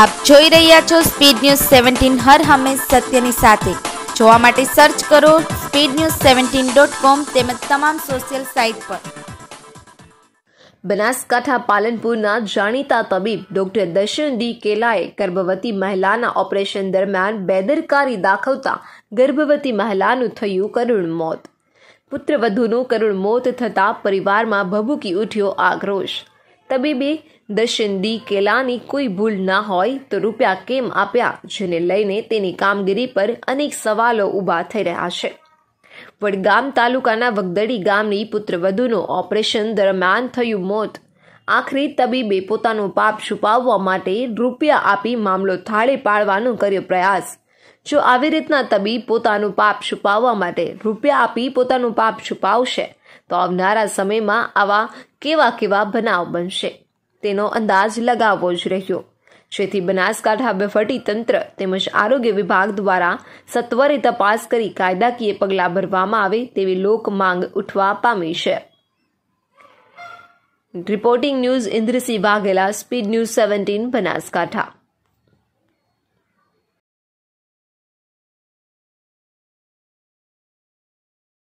આપ જોઈ રહ્યા છો સ્પીડ ન્યૂઝ સેવન્ટીન હર હંમેશ સત્યની સાથે જોવા માટે સર્ચ કરો speed news seventeen dot com તેમજ તમામ સોશિયલ સાઇટ પર બનાસકાંઠા પાલનપુરના જાણીતા તબીબ ડોક્ટર દર્શન ડી કેલાએ ગર્ભવતી મહિલાના ઓપરેશન દરમિયાન બેદરકારી દાખવતા ગર્ભવતી મહિલાનું થયું કરુણ મોત પુત્રવધુનું કરુણ મોત થતા પરિવારમાં ભભૂકી ઉઠ્યો આક્રોશ તબીબે દર્શન ડી કેલાની કોઈ ભૂલ ના હોય તો રૂપિયા કેમ આપ્યા જેને લઈને તેની કામગીરી પર અનેક સવાલો ઊભા થઈ રહ્યા છે વડગામ તાલુકાના વગદડી ગામની પુત્રવધુનું ઓપરેશન દરમિયાન થયું મોત આખરી તબીબે પોતાનો પાપ છુપાવવા માટે રૂપિયા આપી મામલો થાળે પાડવાનો કર્યો પ્રયાસ જો આવી રીતના તબીબ પોતાનું પાપ છુપાવવા માટે રૂપિયા આપી પોતાનું પાપ છુપાવશે તો આવનારા સમયમાં આવા કેવા કેવા બનાવ બનશે તેનો અંદાજ લગાવવો જ રહ્યો જેથી બનાસકાંઠા વહીવટી તંત્ર તેમજ આરોગ્ય વિભાગ દ્વારા સત્વરે તપાસ કરી કાયદાકીય પગલાં ભરવામાં આવે તેવી લોક માંગ ઉઠવા પામી છે reporting news Indrasinh Vaghela speed news seventeen Banaskantha